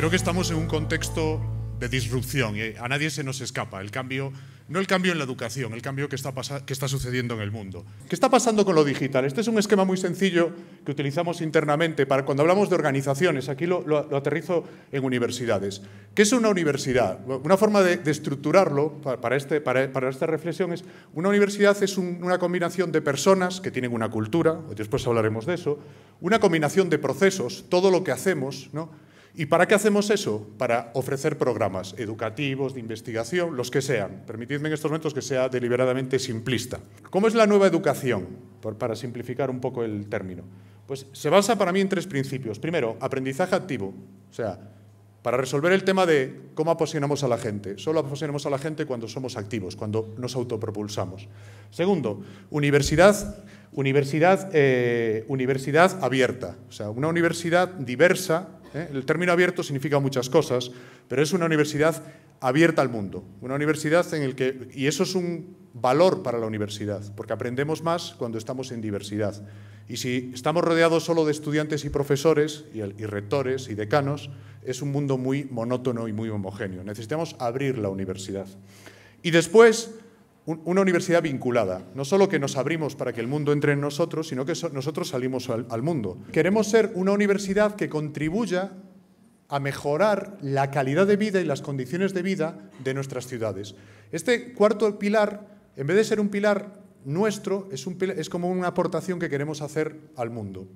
creo que estamos en un contexto de disrupción y a nadie se nos escapa el cambio, no el cambio en la educación, el cambio que está, que está sucediendo en el mundo. ¿Qué está pasando con lo digital? Este es un esquema muy sencillo que utilizamos internamente para cuando hablamos de organizaciones, aquí lo, aterrizo en universidades. ¿Qué es una universidad? Una forma de, estructurarlo para, este, para, esta reflexión es, una universidad es una combinación de personas que tienen una cultura, después hablaremos de eso, una combinación de procesos, todo lo que hacemos, ¿no? ¿Y para qué hacemos eso? Para ofrecer programas educativos, de investigación, los que sean. Permitidme en estos momentos que sea deliberadamente simplista. ¿Cómo es la nueva educación? para simplificar un poco el término. Pues se basa para mí en tres principios. Primero, aprendizaje activo. O sea, para resolver el tema de cómo apasionamos a la gente. Solo apasionamos a la gente cuando somos activos, cuando nos autopropulsamos. Segundo, universidad, universidad, eh, universidad abierta. O sea, una universidad diversa ¿eh? El término abierto significa muchas cosas, pero es una universidad abierta al mundo, una universidad en el que y eso es un valor para la universidad, porque aprendemos más cuando estamos en diversidad. Y si estamos rodeados solo de estudiantes y profesores y, y rectores y decanos, es un mundo muy monótono y muy homogéneo. Necesitamos abrir la universidad. Y después una universidad vinculada. No solo que nos abrimos para que el mundo entre en nosotros, sino que nosotros salimos al, mundo. Queremos ser una universidad que contribuya a mejorar la calidad de vida y las condiciones de vida de nuestras ciudades. Este cuarto pilar, en vez de ser un pilar nuestro, es como una aportación que queremos hacer al mundo.